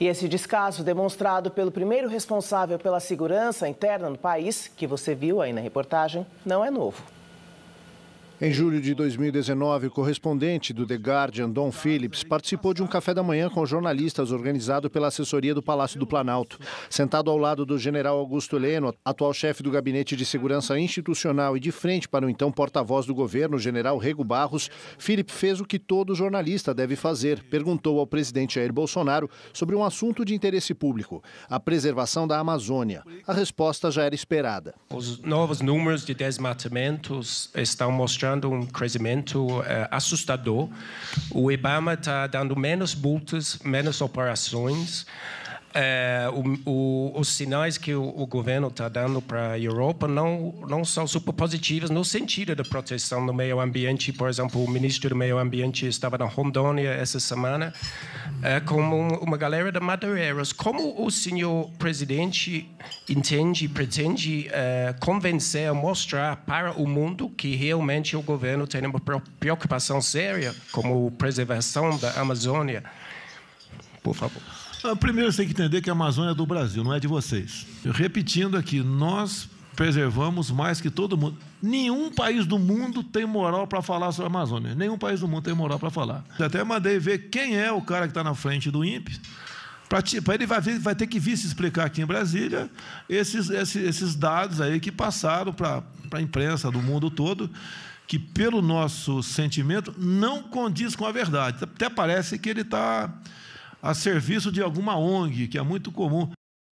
E esse descaso demonstrado pelo primeiro responsável pela segurança interna no país, que você viu aí na reportagem, não é novo. Em julho de 2019, o correspondente do The Guardian, Don Phillips, participou de um café da manhã com jornalistas organizado pela assessoria do Palácio do Planalto. Sentado ao lado do general Augusto Heleno, atual chefe do Gabinete de Segurança Institucional e de frente para o então porta-voz do governo, general Rego Barros, Phillips fez o que todo jornalista deve fazer: perguntou ao presidente Jair Bolsonaro sobre um assunto de interesse público, a preservação da Amazônia. A resposta já era esperada. Os novos números de desmatamentos estão mostrando mostrando um crescimento eh, assustador. O Obama está dando menos multas, menos operações é, o, o, os sinais que o, o governo está dando para a Europa não, não são super positivos no sentido da proteção do meio ambiente. Por exemplo, o ministro do Meio Ambiente estava na Rondônia essa semana é, com uma galera de madeireiros. Como o senhor presidente entende, pretende é, convencer, mostrar para o mundo que realmente o governo tem uma preocupação séria como preservação da Amazônia? Por favor. Ah, primeiro, você tem que entender que a Amazônia é do Brasil, não é de vocês. repetindo aqui, nós preservamos mais que todo mundo. Nenhum país do mundo tem moral para falar sobre a Amazônia. Nenhum país do mundo tem moral para falar. Eu até mandei ver quem é o cara que está na frente do INPE. Para ele vai, vai, ter que vir se explicar aqui em Brasília esses, esses, esses dados aí que passaram para a imprensa do mundo todo, que, pelo nosso sentimento, não condiz com a verdade. Até parece que ele está a serviço de alguma ONG, que é muito comum.